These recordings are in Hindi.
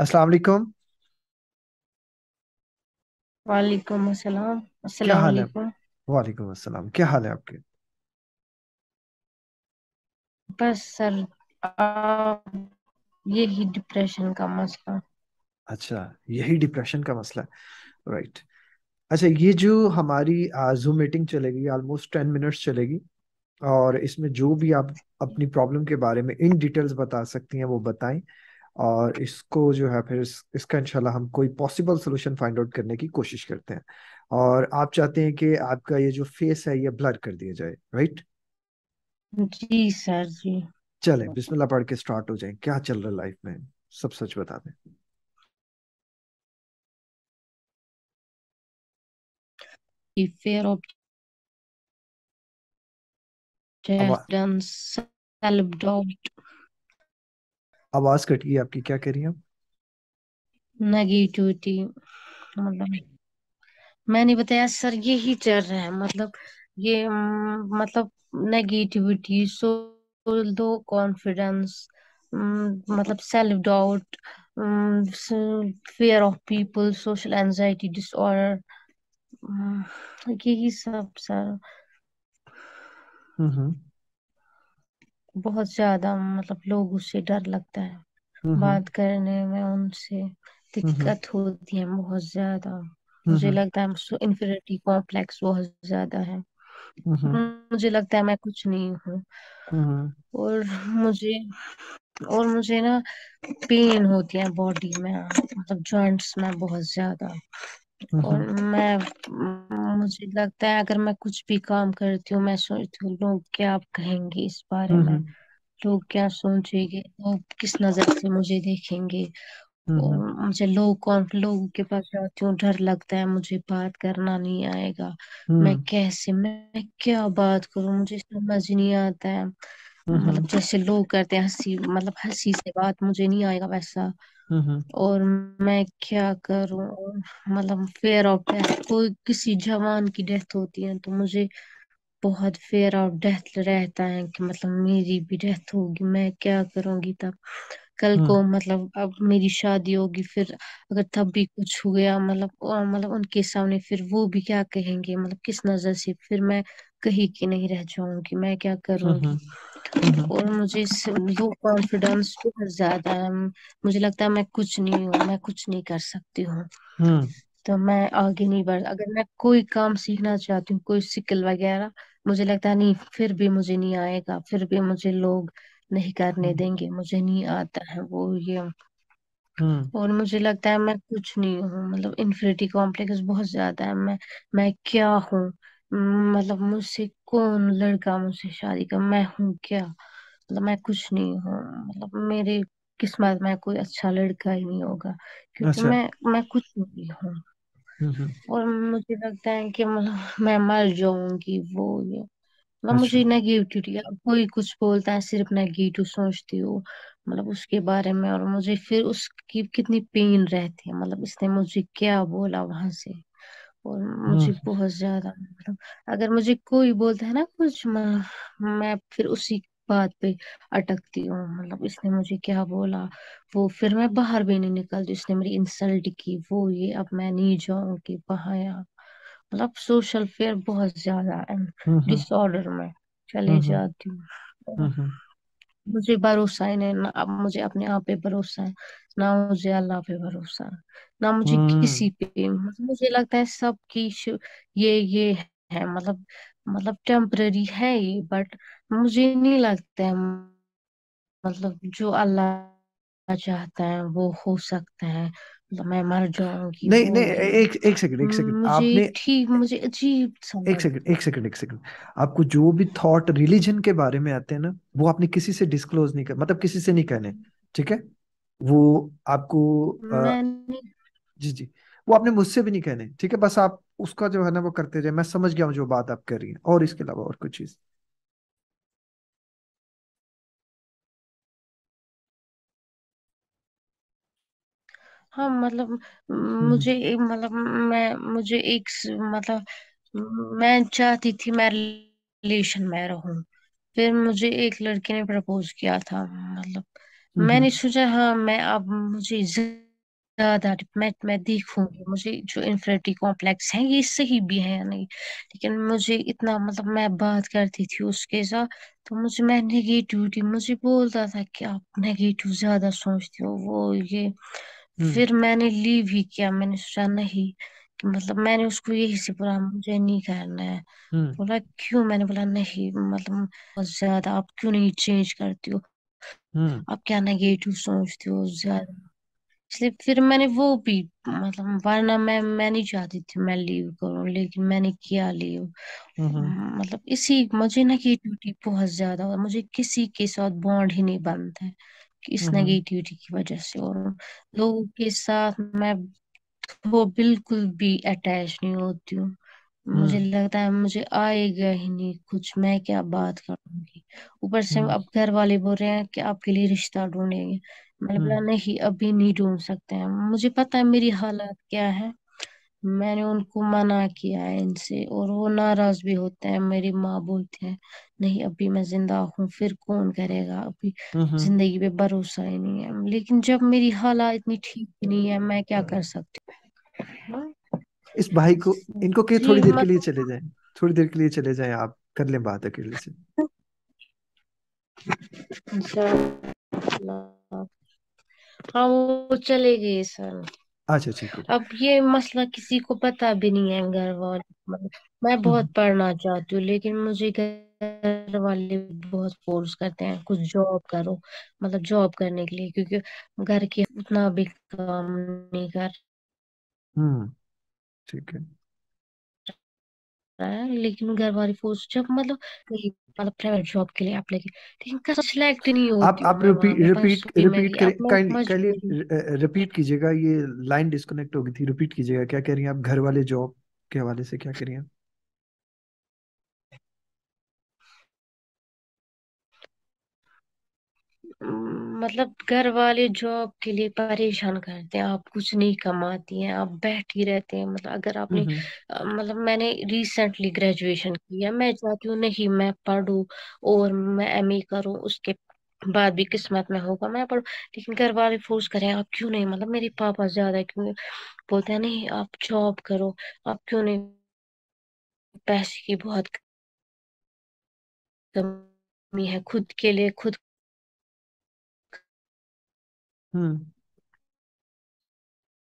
अस्सलाम वालेकुम वालेकुम अस्सलाम क्या अस्सलाम हाल है वालेकुम वालेकुम अस्सलाम क्या हाल है आपके बस सर यही डिप्रेशन का मसला अच्छा यही डिप्रेशन का मसला राइट अच्छा ये जो हमारी जूम मीटिंग चलेगी ऑलमोस्ट टेन मिनट्स चलेगी और इसमें जो भी आप अपनी प्रॉब्लम के बारे में इन डिटेल्स बता सकती हैं वो बताएं और इसको जो है फिर इस, इसका इंशाल्लाह हम कोई पॉसिबल सोल्यूशन फाइंड आउट करने की कोशिश करते हैं और आप चाहते हैं कि आपका ये जो फेस है ये ब्लर कर दिया जाए राइट जी सर जी चले बिस्मिल्लाह पढ़ के स्टार्ट हो जाए क्या चल रहा है लाइफ में सब सच बता दें of self-doubt आवाज कट गई आपकी क्या कह रही हैं नेगेटिविटी मतलब मैंने बताया सर ये ही चल रहा है मतलब ये मतलब नेगेटिविटी सो दो कॉन्फिडेंस मतलब self doubt fear of people social anxiety disorder यही सब सर हम्म, हम्म। बहुत ज्यादा मतलब लोग उससे डर लगता है बात करने में उनसे दिक्कत होती है बहुत ज्यादा मुझे लगता है इन्फेरिटी कॉम्प्लेक्स बहुत ज्यादा है मुझे लगता है मैं कुछ नहीं हूँ और मुझे और मुझे ना पेन होती है बॉडी में मतलब जॉइंट्स में बहुत ज्यादा और हम्म। मैं मुझे लगता है अगर मैं कुछ भी काम करती हूँ मैं सोचती हूँ लोग क्या कहेंगे इस बारे में हम्म। लोग क्या सोचेंगे लोग किस नजर से मुझे देखेंगे हम्म। मुझे लोग कौन लोगों के पास जाती हूँ डर लगता है मुझे बात करना नहीं आएगा मैं कैसे मैं क्या बात करूँ मुझे समझ नहीं आता है मतलब जैसे लोग करते हैं हंसी मतलब हंसी से बात मुझे नहीं आएगा वैसा और मैं क्या करूं मतलब फेयर ऑफ डेथ कोई किसी जवान की डेथ होती है तो मुझे बहुत फेयर ऑफ डेथ रहता है कि मतलब मेरी भी डेथ होगी मैं क्या करूंगी तब कल को हम्म। मतलब अब मेरी शादी होगी फिर अगर तब भी कुछ हो गया मतलब मतलब उनके सामने फिर वो भी क्या कहेंगे मतलब किस नजर से फिर मैं कहीं की नहीं रह जाऊंगी मैं क्या करूंगी और मुझे वो कॉन्फिडेंस बहुत ज्यादा है मुझे लगता है मैं कुछ नहीं हूँ मैं कुछ नहीं कर सकती हूँ हम्म। तो मैं आगे नहीं बढ़ अगर मैं कोई काम सीखना चाहती हूँ कोई स्किल वगैरह मुझे लगता है नहीं फिर भी मुझे नहीं आएगा फिर भी मुझे लोग नहीं करने हम्म। देंगे मुझे नहीं आता है वो ये हम्म। और मुझे लगता है मैं कुछ नहीं हूँ मतलब इन्फिनिटी कॉम्प्लेक्स बहुत ज्यादा है मैं मैं क्या हूँ मतलब मुझसे कौन लड़का मुझसे शादी का मैं हूँ क्या मतलब मैं कुछ नहीं हूँ मतलब मेरे किस्मत में कोई अच्छा लड़का ही नहीं होगा क्योंकि अच्छा मैं मैं कुछ नहीं हूँ हम्म, हम्म। और मुझे लगता है कि मतलब मैं मर जाऊंगी वो ये मतलब मुझे नेगेटिविटी अच्छा। कोई कुछ बोलता है सिर्फ नेगेटिव सोचती हूँ मतलब उसके बारे में और मुझे फिर उसकी कितनी पेन रहती है मतलब इसने मुझे क्या बोला वहां से और हाँ, हाँ। मुझे बहुत ज्यादा मतलब अगर मुझे कोई बोलता है ना कुछ मैं, मैं फिर उसी बात पे अटकती हूँ मतलब इसने मुझे क्या बोला वो फिर मैं बाहर भी नहीं निकलती उसने मेरी इंसल्ट की वो ये अब मैं नहीं जाऊंगी बहाया मतलब सोशल फेयर बहुत ज्यादा है हम्म, हम्म। डिसऑर्डर में चले हम्म, जाती हूँ मुझे भरोसा है ना अब मुझे अपने आप पे भरोसा है ना मुझे अल्लाह पे भरोसा ना मुझे किसी हम्म। पे मतलब मुझे लगता है सब की ये ये है मतलब मतलब टेम्पररी है ये बट मुझे नहीं लगता है मतलब जो अल्लाह चाहता है वो हो सकता है तो मैं मर जाऊंगी नहीं नहीं एक एक सेकंड एक सेकंड आपने ठीक मुझे अजीब समझ एक सेकंड एक सेकंड एक सेकंड आपको जो भी थॉट रिलीजन के बारे में आते हैं ना वो आपने किसी से डिस्क्लोज नहीं कर मतलब किसी से नहीं कहने ठीक है वो आपको आ, जी जी वो आपने मुझसे भी नहीं कहने ठीक है बस आप उसका जो है ना वो करते रहे मैं समझ गया हूँ जो बात आप कर रही है और इसके अलावा और कुछ चीज़ हाँ मतलब हम्म। मुझे मतलब मैं मुझे एक मतलब मैं चाहती थी मैं रिलेशन में रहूं फिर मुझे एक लड़की ने प्रपोज किया था मतलब हम्म मैंने हम्म। सोचा हाँ मैं अब मुझे ज्यादा मैं मैं देखूंगी मुझे जो इन्फेरिटी कॉम्प्लेक्स है ये सही भी है या नहीं लेकिन मुझे इतना मतलब मैं बात करती थी उसके साथ तो मुझे मैं नेगेटिविटी मुझे बोलता था कि आप नेगेटिव ज्यादा सोचती हो वो ये हम्म। फिर मैंने ली भी किया मैंने सोचा नहीं कि मतलब मैंने उसको यही से बोला मुझे नहीं करना है हम्म। बोला क्यों मैंने बोला नहीं मतलब बहुत ज्यादा आप क्यों नहीं चेंज करती हो हम्म। आप क्या नेगेटिव सोचती हो ज्यादा इसलिए फिर मैंने वो भी मतलब वरना मैं मैं नहीं चाहती थी मैं लीव करूं लेकिन मैंने किया लीव मतलब इसी मुझे नेगेटिविटी बहुत ज्यादा मुझे किसी के साथ बॉन्ड ही नहीं बनता है इस नेगेटिविटी हम्म। की वजह से और लोगों के साथ मैं वो बिल्कुल भी अटैच नहीं होती हूँ मुझे हम्म। लगता है मुझे आएगा ही नहीं कुछ मैं क्या बात करूंगी ऊपर से हम्म। अब घर वाले बोल रहे हैं कि आपके लिए रिश्ता ढूंढेंगे मैंने बोला नहीं अभी नहीं ढूंढ सकते हैं मुझे पता है मेरी हालात क्या है मैंने उनको मना किया है इनसे और वो नाराज भी होते हैं मेरी माँ बोलती है नहीं अभी मैं जिंदा हूँ फिर कौन करेगा अभी हम्म, हम्म। जिंदगी पे भरोसा ही नहीं है लेकिन जब मेरी हालत इतनी ठीक नहीं है मैं क्या कर सकती हूँ इस भाई को इनको के थोड़ी देर के लिए चले जाए थोड़ी देर के लिए चले जाए आप कर ले बात अकेले से हाँ वो चले गए सर अच्छा, अच्छा ठीक है अब ये मसला किसी को पता भी नहीं है घर वाले मैं हम्म, बहुत हम्म। पढ़ना चाहती हूँ लेकिन मुझे घर वाले बहुत फोर्स करते हैं कुछ जॉब करो मतलब जॉब करने के लिए क्योंकि घर के उतना भी काम नहीं कर हम्म ठीक है रहा है लेकिन घर वाली फोर्स जब मतलब मतलब प्राइवेट जॉब के लिए अप्लाई किया इनका सिलेक्ट नहीं होती आप आप रिपीट रिपीट रिपीट कर रिपीट कीजिएगा ये लाइन डिस्कनेक्ट हो गई थी रिपीट कीजिएगा क्या कह रही हैं आप घर वाले जॉब के हवाले से क्या कह रही हैं hmm. मतलब घर वाले जॉब के लिए परेशान करते हैं आप कुछ नहीं कमाती हैं आप बैठी रहते हैं मतलब अगर आपने मतलब मैंने रिसेंटली ग्रेजुएशन किया मैं चाहती हूँ नहीं मैं पढ़ू और मैं एम ए करूँ उसके बाद भी किस्मत में होगा मैं पढ़ू लेकिन घर वाले फोर्स करें आप क्यों नहीं मतलब मेरे पापा ज्यादा क्यों बोलते हैं नहीं आप जॉब करो आप क्यों नहीं पैसे की बहुत कमी है खुद के लिए खुद Hmm.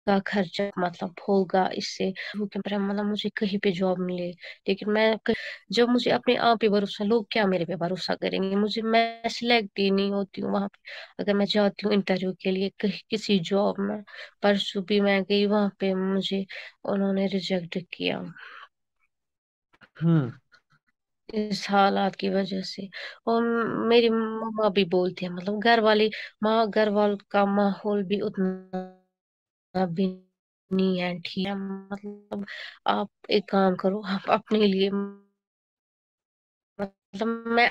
का खर्चा मतलब होगा इससे मतलब मुझे कहीं पे जॉब मिले लेकिन मैं जब मुझे अपने आप पे भरोसा लोग क्या मेरे पे भरोसा करेंगे मुझे मैं सिलेक्ट ही नहीं होती हूँ वहां पे अगर मैं जाती हूँ इंटरव्यू के लिए कहीं किसी जॉब में परसों भी मैं गई वहां पे मुझे उन्होंने रिजेक्ट किया हम्म इस हालात की वजह से और मेरी मामा भी बोलती है मतलब घर वाले माँ घर वाल का माहौल भी उतना भी नहीं है ठीक है मतलब आप एक काम करो आप अपने लिए मतलब मैं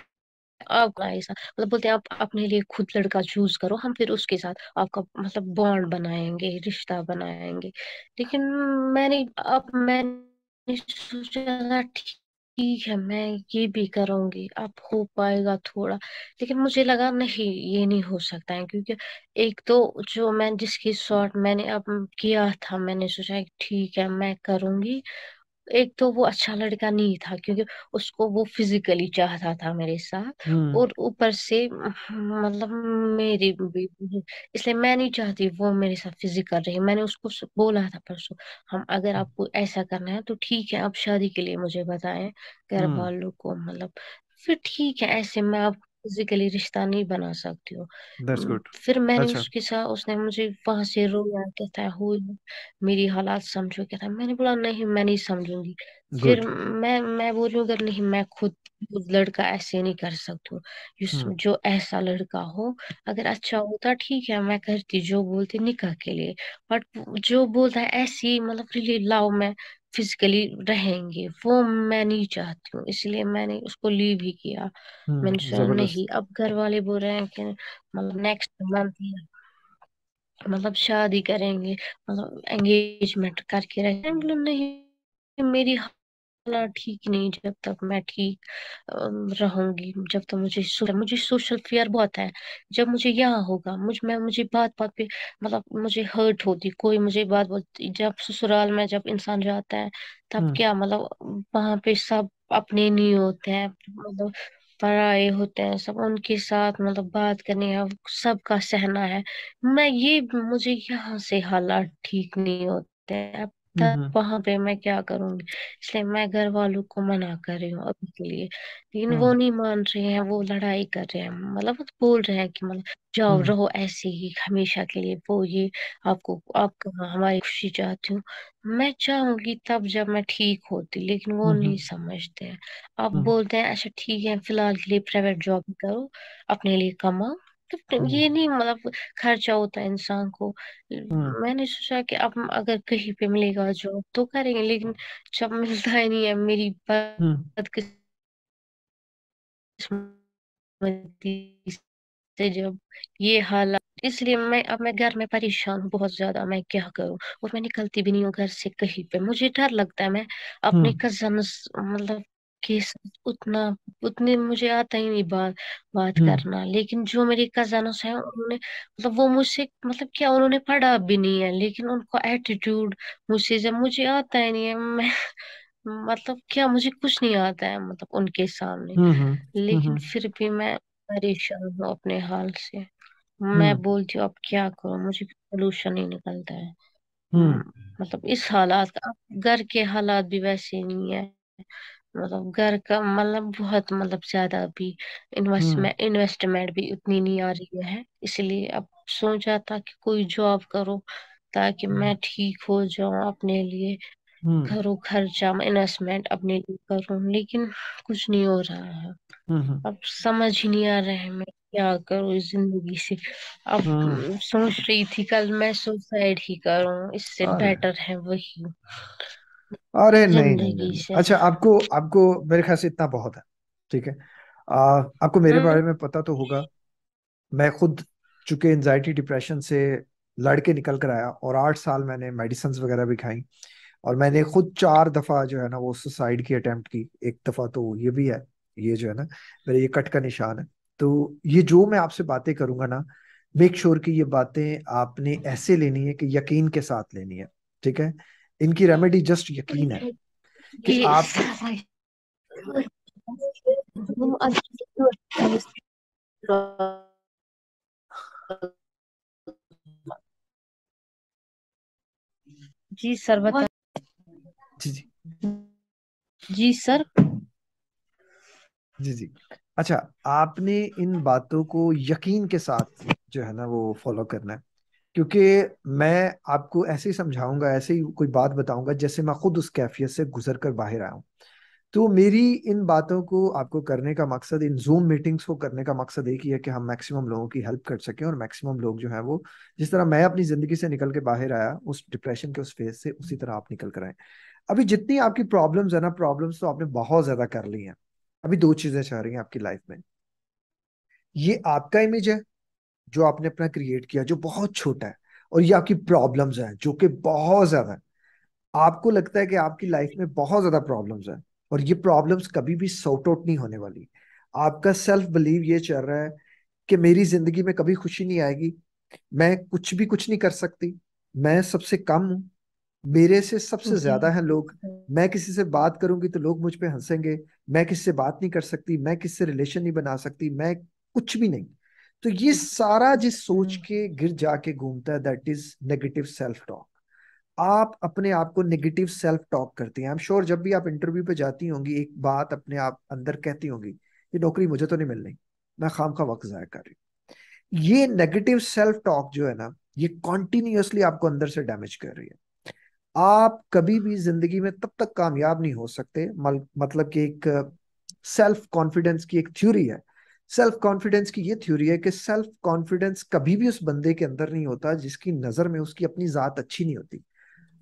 आप ऐसा मतलब बोलते हैं आप अपने लिए खुद लड़का चूज करो हम फिर उसके साथ आपका मतलब बॉन्ड बनाएंगे रिश्ता बनाएंगे लेकिन मैंने अब मैंने सोचा ठीक ठीक है मैं ये भी करूंगी अब हो पाएगा थोड़ा लेकिन मुझे लगा नहीं ये नहीं हो सकता है क्योंकि एक तो जो मैं जिसकी शॉर्ट मैंने अब किया था मैंने सोचा ठीक है मैं करूंगी एक तो वो अच्छा लड़का नहीं था क्योंकि उसको वो फिजिकली चाहता था मेरे साथ हम्म। और ऊपर से मतलब मेरी भी इसलिए मैं नहीं चाहती वो मेरे साथ फिजिकल रहे मैंने उसको बोला था परसों हम अगर हम्म। आपको ऐसा करना है तो ठीक है आप शादी के लिए मुझे बताएं घर हम्म। वालों को मतलब फिर ठीक है ऐसे मैं आपको फिजिकली रिश्ता नहीं बना सकती हूँ फिर मैंने अच्छा। उसके साथ उसने मुझे वहां से रोया कहता है हुई मेरी हालात समझो कहता है मैंने बोला नहीं मैं नहीं समझूंगी फिर मैं मैं बोल रही हूँ अगर नहीं मैं खुद लड़का ऐसे नहीं कर सकती हूँ hmm. जो ऐसा लड़का हो अगर अच्छा होता ठीक है मैं करती जो बोलती निकाह के लिए बट जो बोलता है ऐसी मतलब लाओ मैं फिजिकली रहेंगे वो मैं नहीं चाहती हूँ इसलिए मैंने उसको लीव ही किया मैंने हम्म, सुना नहीं अब घर वाले बोल रहे हैं कि मतलब नेक्स्ट मंथ मतलब शादी करेंगे मतलब एंगेजमेंट करके रहेंगे नहीं मेरी अपना ठीक नहीं जब तक मैं ठीक रहूंगी जब तक तो मुझे मुझे सोशल फेयर बहुत है जब मुझे यहाँ होगा मुझ मैं मुझे बात बात पे मतलब मुझे हर्ट होती कोई मुझे बात बात जब ससुराल में जब इंसान जाता है तब हम्म। क्या मतलब वहां पे सब अपने नहीं होते हैं मतलब पराए होते हैं सब उनके साथ मतलब बात करनी है सबका सहना है मैं ये मुझे यहाँ से हालात ठीक नहीं होते हैं अब तब हम्म, हम्म। वहां पे मैं क्या करूंगी इसलिए मैं घर वालों को मना कर रही हूँ अभी के लिए लेकिन वो हाँ। नहीं मान रहे हैं वो लड़ाई कर रहे हैं मतलब तो बोल रहे हैं कि मतलब जाओ हम्म। रहो ऐसे ही हमेशा के लिए वो ये आपको आप कहा हमारी खुशी चाहती हूँ मैं चाहूंगी तब जब मैं ठीक होती लेकिन वो नहीं समझते हैं आप बोलते हैं अच्छा ठीक है फिलहाल के लिए प्राइवेट जॉब करो अपने लिए कमाओ तो हाँ। ये नहीं मतलब खर्चा होता है इंसान को हाँ। मैंने सोचा कि अब अगर कहीं पे मिलेगा जॉब तो करेंगे लेकिन जब मिलता ही नहीं है मेरी हाँ। बात से जब ये हालात इसलिए मैं अब मैं घर में परेशान हूँ बहुत ज्यादा मैं क्या करूँ और मैं निकलती भी नहीं हूँ घर से कहीं पे मुझे डर लगता है मैं अपने कजन मतलब कि उतना उतने मुझे आता ही नहीं बात बात हम्म। करना लेकिन जो मेरे कजन हैं उन्होंने मतलब वो मुझसे मतलब क्या उन्होंने पढ़ा भी नहीं है लेकिन उनको एटीट्यूड मुझसे जब मुझे आता ही नहीं है मैं मतलब क्या मुझे कुछ नहीं आता है मतलब उनके सामने हम्म हम्म, हम्म लेकिन हम्म। फिर भी मैं परेशान हूँ अपने हाल से मैं बोलती हूँ अब क्या करो मुझे पोल्यूशन ही निकलता है हम्म, हम्म, मतलब इस हालात घर के हालात भी वैसे नहीं है मतलब घर का मतलब बहुत मतलब ज्यादा अभी इन्वेस्टमेंट हम्म। इन्वेस्टमेंट भी उतनी नहीं आ रही है इसलिए अब सोचा था कि कोई जॉब करो ताकि मैं हम्म। ठीक हो जाऊं अपने लिए हम्म। घरों खर्चा इन्वेस्टमेंट अपने लिए करूं लेकिन कुछ नहीं हो रहा है अब समझ ही नहीं आ रहा है मैं क्या करूं इस जिंदगी से अब हाँ। सोच रही थी कल मैं सुसाइड ही करूं इससे बेटर है वही अरे नहीं नहीं, नहीं अच्छा आपको आपको मेरे ख्याल से इतना बहुत है ठीक है आ, आपको मेरे हम्म। बारे में पता तो होगा मैं खुद चूंकि एनजाइटी डिप्रेशन से लड़के निकल कर आया और आठ साल मैंने मेडिसिन वगैरह भी खाई और मैंने खुद चार दफा जो है ना वो सुसाइड की अटेम्प्ट की एक दफा तो ये भी है ये जो है ना मेरे ये कट का निशान है तो ये जो मैं आपसे बातें करूंगा ना मेक श्योर की कि ये बातें आपने ऐसे लेनी है कि यकीन के साथ लेनी है ठीक है इनकी रेमेडी जस्ट यकीन है कि आप जी सर बता जी जी जी सर जी जी अच्छा आपने इन बातों को यकीन के साथ जो है ना वो फॉलो करना है क्योंकि मैं आपको ऐसे ही समझाऊंगा ऐसे ही कोई बात बताऊंगा जैसे मैं खुद उस कैफियत से गुजर कर बाहर आया हूँ तो मेरी इन बातों को आपको करने का मकसद इन जूम मीटिंग्स को करने का मकसद एक ही है कि हम मैक्सिमम लोगों की हेल्प कर सकें और मैक्सिमम लोग जो है वो जिस तरह मैं अपनी जिंदगी से निकल के बाहर आया उस डिप्रेशन के उस फेज से उसी तरह आप निकल कर आए अभी जितनी आपकी प्रॉब्लम्स है ना प्रॉब्लम्स तो आपने बहुत ज्यादा कर ली हैं अभी दो चीजें चाह रही हैं आपकी लाइफ में ये आपका इमेज है जो आपने अपना क्रिएट किया जो बहुत छोटा है और ये आपकी प्रॉब्लम्स हैं जो कि बहुत ज्यादा है आपको लगता है कि आपकी लाइफ में बहुत ज्यादा प्रॉब्लम्स हैं और ये प्रॉब्लम्स कभी भी सॉर्ट आउट नहीं होने वाली आपका सेल्फ बिलीव ये चल रहा है कि मेरी जिंदगी में कभी खुशी नहीं आएगी मैं कुछ भी कुछ नहीं कर सकती मैं सबसे कम हूँ मेरे से सबसे हम्म। ज्यादा है लोग मैं किसी से बात करूंगी तो लोग मुझ पर हंसेंगे मैं किसी से बात नहीं कर सकती मैं किसी से रिलेशन नहीं बना सकती मैं कुछ भी नहीं तो ये हम्म। सारा जिस सोच हम्म। के गिर जाके घूमता है that is negative self talk आप अपने आप को नेगेटिव सेल्फ टॉक करती हैं आई एम श्योर जब भी आप इंटरव्यू पे जाती होंगी एक बात अपने आप अंदर कहती होंगी ये नौकरी मुझे तो नहीं मिल रही मैं खाम खा वक्त जाया कर रही हूँ ये नेगेटिव सेल्फ टॉक जो है ना ये कॉन्टिन्यूसली आपको अंदर से डैमेज कर रही है आप कभी भी जिंदगी में तब तक कामयाब नहीं हो सकते मतलब कि एक सेल्फ कॉन्फिडेंस की एक थ्योरी है सेल्फ कॉन्फिडेंस की ये थ्योरी है कि सेल्फ कॉन्फिडेंस कभी भी उस बंदे के अंदर नहीं होता जिसकी नजर में उसकी अपनी जात अच्छी नहीं होती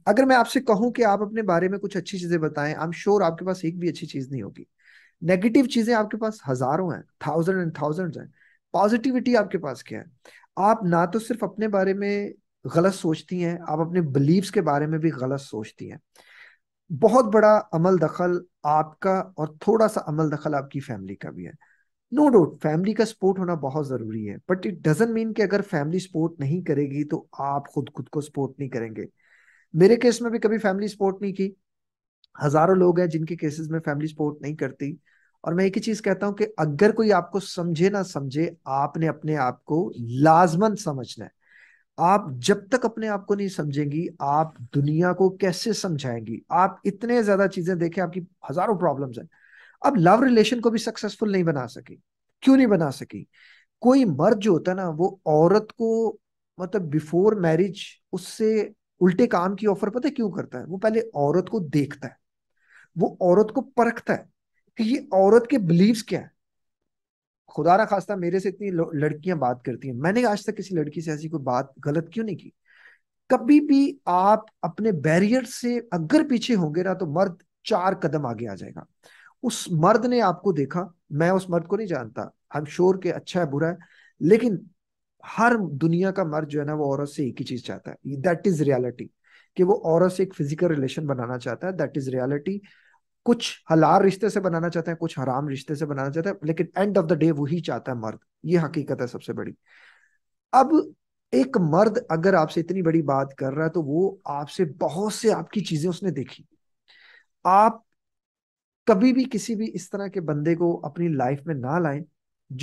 अगर मैं आपसे कहूं कि आप अपने बारे में कुछ अच्छी चीजें बताएं आई एम श्योर आपके पास एक भी अच्छी चीज नहीं होगी नेगेटिव चीजें आपके पास हजारों हैं थाउजेंड एंड थाउजेंड हैं पॉजिटिविटी आपके पास क्या है आप ना तो सिर्फ अपने बारे में गलत सोचती हैं आप अपने बिलीव्स के बारे में भी गलत सोचती हैं बहुत बड़ा अमल दखल आपका और थोड़ा सा अमल दखल आपकी फैमिली का भी है नो डाउट फैमिली का सपोर्ट होना बहुत जरूरी है बट इट डजेंट मीन कि अगर फैमिली सपोर्ट नहीं करेगी तो आप खुद खुद को सपोर्ट नहीं करेंगे मेरे केस में भी कभी फैमिली सपोर्ट नहीं की हजारों लोग हैं जिनके केसेस में फैमिली सपोर्ट नहीं करती और मैं एक ही चीज कहता हूं कि अगर कोई आपको समझे ना समझे आपने अपने आप को लाजमन समझना है आप जब तक अपने आप को नहीं समझेंगी आप दुनिया को कैसे समझाएंगी आप इतने ज्यादा चीजें देखें आपकी हजारों प्रॉब्लम्स हैं अब लव रिलेशन को भी सक्सेसफुल नहीं बना सकी क्यों नहीं बना सकी कोई मर्द जो होता है ना वो औरत को मतलब बिफोर मैरिज उससे उल्टे काम की ऑफर पता है क्यों करता है वो पहले औरत को देखता है वो औरत को परखता है कि ये औरत के बिलीव्स क्या है खुदा ना खास्ता मेरे से इतनी लड़कियां बात करती हैं मैंने आज तक किसी लड़की से ऐसी कोई बात गलत क्यों नहीं की कभी भी आप अपने बैरियर से अगर पीछे होंगे ना तो मर्द चार कदम आगे आ जाएगा उस मर्द ने आपको देखा मैं उस मर्द को नहीं जानता आई एम श्योर के अच्छा है बुरा है लेकिन हर दुनिया का मर्द जो है ना वो औरत से एक ही चीज चाहता है दैट इज रियलिटी कि वो औरत से एक फिजिकल रिलेशन बनाना चाहता है दैट इज रियलिटी कुछ हलार रिश्ते से बनाना चाहता है कुछ हराम रिश्ते से बनाना चाहता है लेकिन एंड ऑफ द डे वही चाहता है मर्द ये हकीकत है सबसे बड़ी अब एक मर्द अगर आपसे इतनी बड़ी बात कर रहा है तो वो आपसे बहुत से आपकी चीजें उसने देखी आप कभी भी किसी भी इस तरह के बंदे को अपनी लाइफ में ना लाए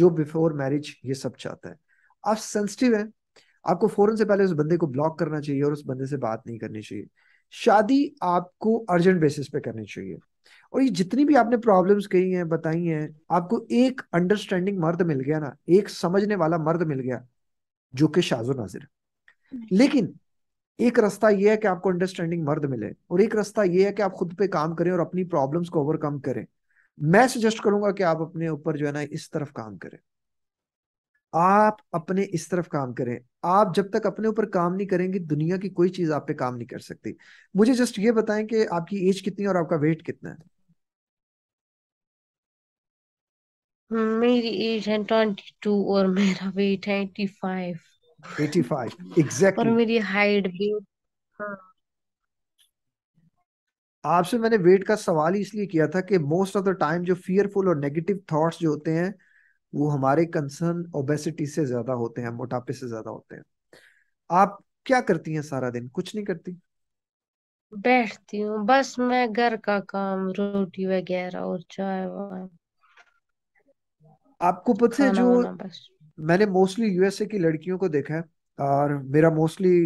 जो बिफोर मैरिज ये सब चाहता है आप सेंसिटिव हैं आपको फौरन से पहले उस बंदे को ब्लॉक करना चाहिए और उस बंदे से बात नहीं करनी चाहिए शादी आपको अर्जेंट बेसिस पे करनी चाहिए और ये जितनी भी आपने प्रॉब्लम्स कही हैं बताई हैं आपको एक अंडरस्टैंडिंग मर्द मिल गया ना एक समझने वाला मर्द मिल गया जो कि शाजो नाजिर लेकिन एक रास्ता ये है कि आपको अंडरस्टैंडिंग मर्द मिले और एक रास्ता ये है कि आप खुद पे काम करें और अपनी प्रॉब्लम्स को ओवरकम करें मैं सजेस्ट करूंगा कि आप अपने ऊपर जो है ना इस तरफ काम करें आप अपने इस तरफ काम करें आप जब तक अपने ऊपर काम नहीं करेंगे दुनिया की कोई चीज आप पे काम नहीं कर सकती मुझे जस्ट ये बताएं कि आपकी एज कितनी और आपका वेट कितना है मेरी एज है ट्वेंटी टू और मेरा वेट है एटी फाइव 85 एग्जैक्टली और मेरी हाइट भी हाँ। आपसे मैंने वेट का सवाल इसलिए किया था कि मोस्ट ऑफ द टाइम जो फियरफुल और नेगेटिव थॉट्स जो होते हैं वो हमारे कंसर्न ओबेसिटी से ज्यादा होते हैं मोटापे से ज्यादा होते हैं आप क्या करती हैं सारा दिन कुछ नहीं करती बैठती हूँ बस मैं घर का काम रोटी वगैरह और चाय आपको पता है जो मैंने मोस्टली यूएसए की लड़कियों को देखा है और मेरा मोस्टली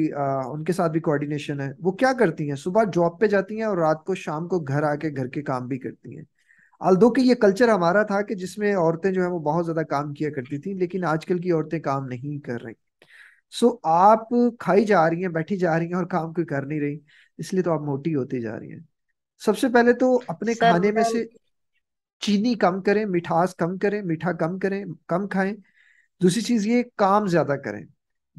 उनके साथ भी कोऑर्डिनेशन है वो क्या करती हैं सुबह जॉब पे जाती हैं और रात को शाम को घर आके घर के काम भी करती हैं अल्दो कि ये कल्चर हमारा था कि जिसमें औरतें जो है वो बहुत ज्यादा काम किया करती थी लेकिन आजकल की औरतें काम नहीं कर रही सो आप खाई जा रही हैं बैठी जा रही हैं और काम कोई कर नहीं रही इसलिए तो आप मोटी होती जा रही हैं सबसे पहले तो अपने खाने में से चीनी कम करें मिठास कम करें मीठा कम करें कम खाएं दूसरी चीज ये काम ज्यादा करें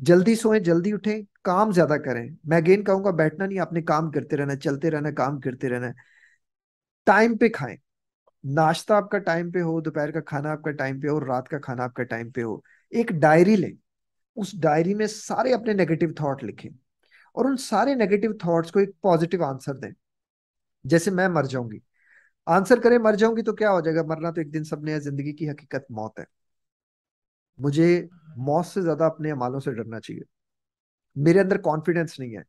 जल्दी सोएं जल्दी उठें काम ज्यादा करें मैं अगेन कहूंगा बैठना नहीं आपने काम करते रहना चलते रहना काम करते रहना टाइम पे खाएं नाश्ता आपका टाइम पे हो दोपहर का खाना आपका टाइम पे हो रात का खाना आपका टाइम पे हो एक डायरी लें उस डायरी में सारे अपने नेगेटिव थॉट लिखें और उन सारे नेगेटिव थॉट्स को एक पॉजिटिव आंसर दें जैसे मैं मर जाऊंगी आंसर करें मर जाऊंगी तो क्या हो जाएगा मरना तो एक दिन सबने जिंदगी की हकीकत मौत है मुझे मौत से ज्यादा अपने अमालों से डरना चाहिए मेरे अंदर कॉन्फिडेंस नहीं है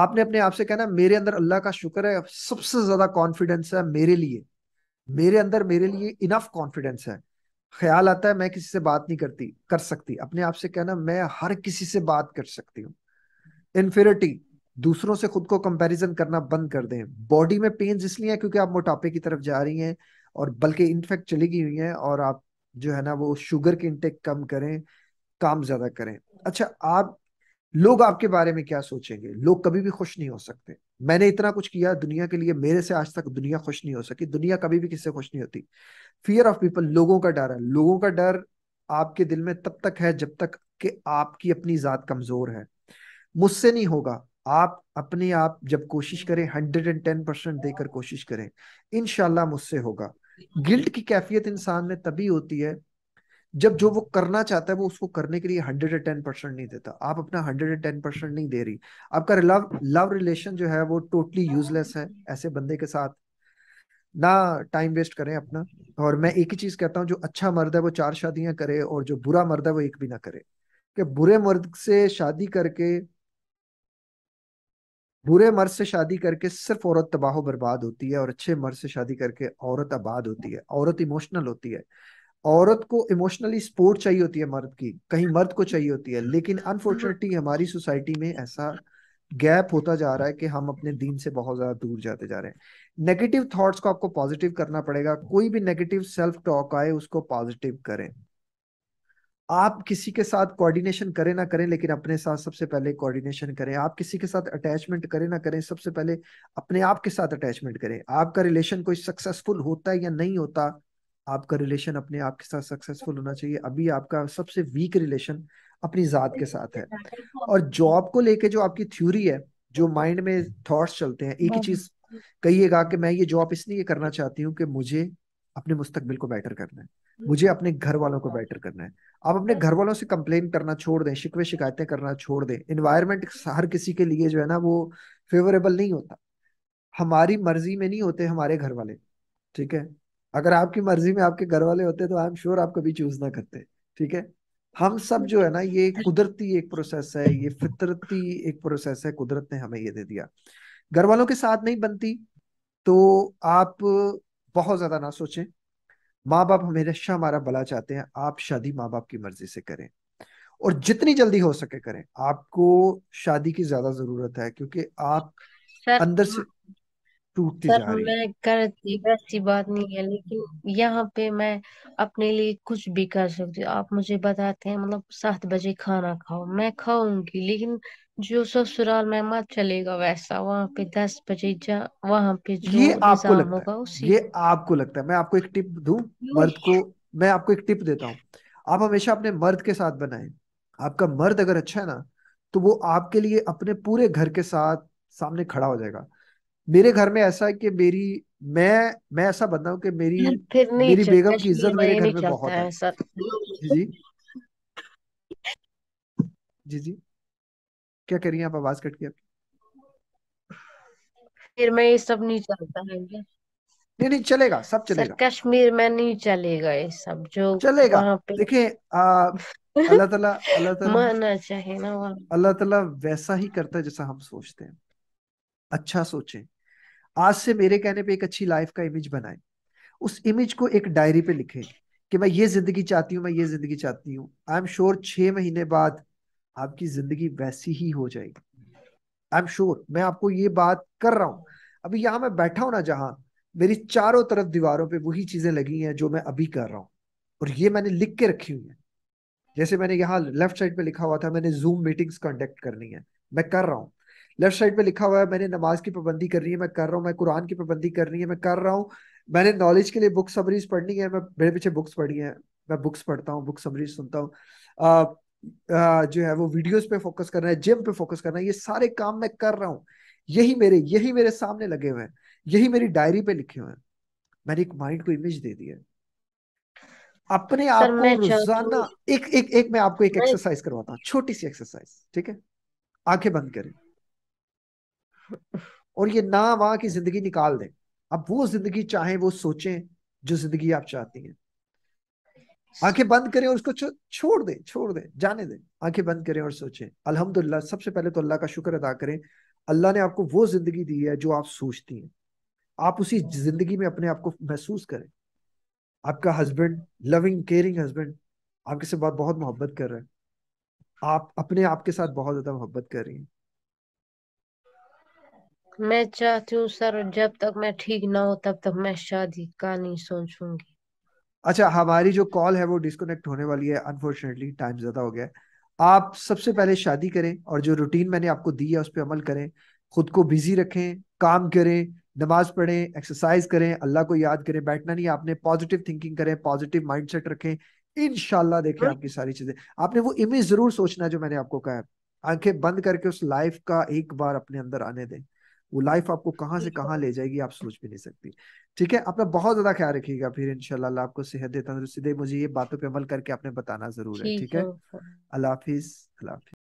आपने अपने आप से कहना मेरे अंदर अल्लाह का शुक्र है सबसे ज्यादा कॉन्फिडेंस है मेरे लिए मेरे अंदर मेरे लिए इनफ कॉन्फिडेंस है ख्याल आता है मैं किसी से बात नहीं करती कर सकती अपने आप से कहना मैं हर किसी से बात कर सकती हूँ इनफेरिटी दूसरों से खुद को कंपैरिजन करना बंद कर दें बॉडी में पेन इसलिए है क्योंकि आप मोटापे की तरफ जा रही हैं और बल्कि इनफेक्ट चली गई हुई हैं और आप जो है ना वो शुगर की इंटेक कम करें काम ज्यादा करें अच्छा आप लोग आपके बारे में क्या सोचेंगे लोग कभी भी खुश नहीं हो सकते मैंने इतना कुछ किया दुनिया के लिए मेरे से आज तक दुनिया खुश नहीं हो सकी दुनिया कभी भी किससे खुश नहीं होती फियर ऑफ पीपल लोगों का डर है लोगों का डर आपके दिल में तब तक है जब तक कि आपकी अपनी जात कमजोर है मुझसे नहीं होगा आप अपने आप जब कोशिश करें हंड्रेड एंड टेन परसेंट देकर कोशिश करें इनशाला मुझसे होगा गिल्ट की कैफियत इंसान में तभी होती है जब जो वो करना चाहता है वो उसको करने के लिए हंड्रेड एंड टेन परसेंट नहीं देता आप अपना हंड्रेड एंड टेन परसेंट नहीं दे रही आपका लव लव रिलेशन जो है वो टोटली यूजलेस है ऐसे बंदे के साथ ना टाइम वेस्ट करें अपना और मैं एक ही चीज कहता हूँ जो अच्छा मर्द है वो चार शादियां करे और जो बुरा मर्द है वो एक भी ना करे कि बुरे मर्द से शादी करके बुरे मर्द से शादी करके सिर्फ औरत तबाह बर्बाद होती है और अच्छे मर्द से शादी करके औरत आबाद होती है औरत इमोशनल होती है औरत को इमोशनली सपोर्ट चाहिए होती है मर्द की कहीं मर्द को चाहिए होती है लेकिन अनफॉर्चुनेटली हमारी सोसाइटी में ऐसा गैप होता जा रहा है कि हम अपने दीन से बहुत ज्यादा दूर जाते जा रहे हैं नेगेटिव थॉट्स को आपको पॉजिटिव करना पड़ेगा कोई भी नेगेटिव सेल्फ टॉक आए उसको पॉजिटिव करें आप किसी के साथ कोऑर्डिनेशन करें ना करें लेकिन अपने साथ सबसे पहले कोऑर्डिनेशन करें आप किसी के साथ अटैचमेंट करें ना करें सबसे पहले अपने आप के साथ अटैचमेंट करें आपका रिलेशन कोई सक्सेसफुल होता है या नहीं होता आपका रिलेशन अपने आप के साथ सक्सेसफुल होना चाहिए अभी आपका सबसे वीक रिलेशन अपनी जात के साथ है और जॉब को लेके जो आपकी थ्योरी है जो माइंड में थॉट्स चलते हैं एक ही चीज कहिएगा कि मैं ये जॉब इसलिए करना चाहती हूँ कि मुझे अपने मुस्तकबिल को बेटर करना है मुझे अपने घर वालों को बेटर करना है आप अपने घर वालों से कंप्लेन करना छोड़ दें शिकवे शिकायतें करना छोड़ दें इन्वायरमेंट हर किसी के लिए जो है ना वो फेवरेबल नहीं होता हमारी मर्जी में नहीं होते हमारे घर वाले ठीक है अगर आपकी मर्जी में आपके घर वाले होते तो आई एम श्योर आप कभी चूज ना करते ठीक है हम सब जो है ना ये कुदरती एक प्रोसेस है ये फितरती एक प्रोसेस है कुदरत ने हमें ये दे दिया घर वालों के साथ नहीं बनती तो आप बहुत ज्यादा ना सोचें माँ बाप हमेशा हमारा भला चाहते हैं आप शादी माँ बाप की मर्जी से करें और जितनी जल्दी हो सके करें आपको शादी की ज्यादा जरूरत है क्योंकि आप सर, अंदर से टूटती सर, जा रही मैं करती ऐसी बात नहीं है लेकिन यहाँ पे मैं अपने लिए कुछ भी कर सकती हूँ आप मुझे बताते हैं मतलब सात बजे खाना खाओ मैं खाऊंगी लेकिन जो ससुराल में मत चलेगा वैसा वहां पे दस बजे जा वहां पे जो ये आपको लगता होगा उसी ये आपको लगता है मैं आपको एक टिप दू मर्द को मैं आपको एक टिप देता हूँ आप हमेशा अपने मर्द के साथ बनाए आपका मर्द अगर अच्छा है ना तो वो आपके लिए अपने पूरे घर के साथ सामने खड़ा हो जाएगा मेरे घर में ऐसा है कि मेरी मैं मैं ऐसा बंदा हूँ कि मेरी मेरी बेगम की इज्जत मेरे घर में बहुत है जी जी जी क्या रही करिए आप आवाज कट गई फिर मैं ये सब नहीं चलता है क्या नहीं नहीं चलेगा सब चलेगा कश्मीर में नहीं चलेगा ये सब जो चलेगा पे देखिए अल्लाह ताला अल्लाह ताला माना चाहे ना अल्लाह ताला वैसा ही करता है जैसा हम सोचते हैं अच्छा सोचे आज से मेरे कहने पे एक अच्छी लाइफ का इमेज बनाए उस इमेज को एक डायरी पे लिखे कि मैं ये जिंदगी चाहती हूँ मैं ये जिंदगी चाहती हूँ आई एम श्योर छह महीने बाद आपकी जिंदगी वैसी ही हो जाएगी आई एम श्योर मैं आपको ये बात कर रहा हूं अभी यहाँ मैं बैठा हूं ना जहां मेरी चारों तरफ दीवारों पे वही चीजें लगी हैं जो मैं अभी कर रहा हूँ और ये मैंने लिख के रखी हुई है जैसे मैंने यहाँ लेफ्ट साइड पे लिखा हुआ था मैंने जूम मीटिंग्स कंडक्ट करनी है मैं कर रहा हूँ लेफ्ट साइड पे लिखा हुआ है मैंने नमाज की पाबंदी करनी है मैं कर रहा हूँ मैं कुरान की पाबंदी करनी है मैं कर रहा हूँ मैंने नॉलेज के लिए बुक समरीज पढ़नी है मैं मेरे पीछे बुक्स पढ़ी है मैं बुक्स पढ़ता हूँ बुक समरीज सुनता हूँ जो है वो वीडियोस पे फोकस करना है जिम पे फोकस करना है ये सारे काम मैं कर रहा हूँ यही मेरे यही मेरे सामने लगे हुए हैं यही मेरी डायरी पे लिखे हुए हैं मैंने एक माइंड को इमेज दे दिया है अपने आप को रोजाना एक एक एक मैं आपको एक एक्सरसाइज करवाता हूँ छोटी सी एक्सरसाइज ठीक है आंखें बंद करें और ये ना वहां की जिंदगी निकाल दें अब वो जिंदगी चाहे वो सोचें जो जिंदगी आप चाहती हैं आंखें बंद करें और उसको छोड़ दें छोड़ दें जाने दें आंखें बंद करें और सोचें अल्हम्दुलिल्लाह सबसे पहले तो अल्लाह का शुक्र अदा करें अल्लाह ने आपको वो जिंदगी दी है जो आप सोचती हैं आप उसी जिंदगी में अपने आप को महसूस करें आपका हस्बैंड लविंग केयरिंग हस्बैंड आपके से बात बहुत मोहब्बत कर रहे हैं आप अपने आप के साथ बहुत ज्यादा मोहब्बत कर रही हैं मैं चाहती हूँ सर जब तक मैं ठीक ना हो तब तक मैं शादी का नहीं सोचूंगी अच्छा हमारी जो कॉल है वो डिस्कनेक्ट होने वाली है अनफॉर्चुनेटली टाइम ज्यादा हो गया है आप सबसे पहले शादी करें और जो रूटीन मैंने आपको दी है उस पर अमल करें खुद को बिजी रखें काम करें नमाज पढ़ें एक्सरसाइज करें अल्लाह को याद करें बैठना नहीं आपने पॉजिटिव थिंकिंग करें पॉजिटिव माइंडसेट रखें इनशाला देखें आपकी सारी चीजें आपने वो इमेज जरूर सोचना जो मैंने आपको कहा है आंखें बंद करके उस लाइफ का एक बार अपने अंदर आने दें वो लाइफ आपको कहाँ से कहाँ ले जाएगी आप सोच भी नहीं सकती ठीक है अपना बहुत ज्यादा ख्याल रखिएगा फिर इनशाला आपको सेहत दे तंदुरुस्ती दे मुझे ये बातों पे अमल करके आपने बताना जरूर है ठीक है अल्लाह हाफिज अल्लाह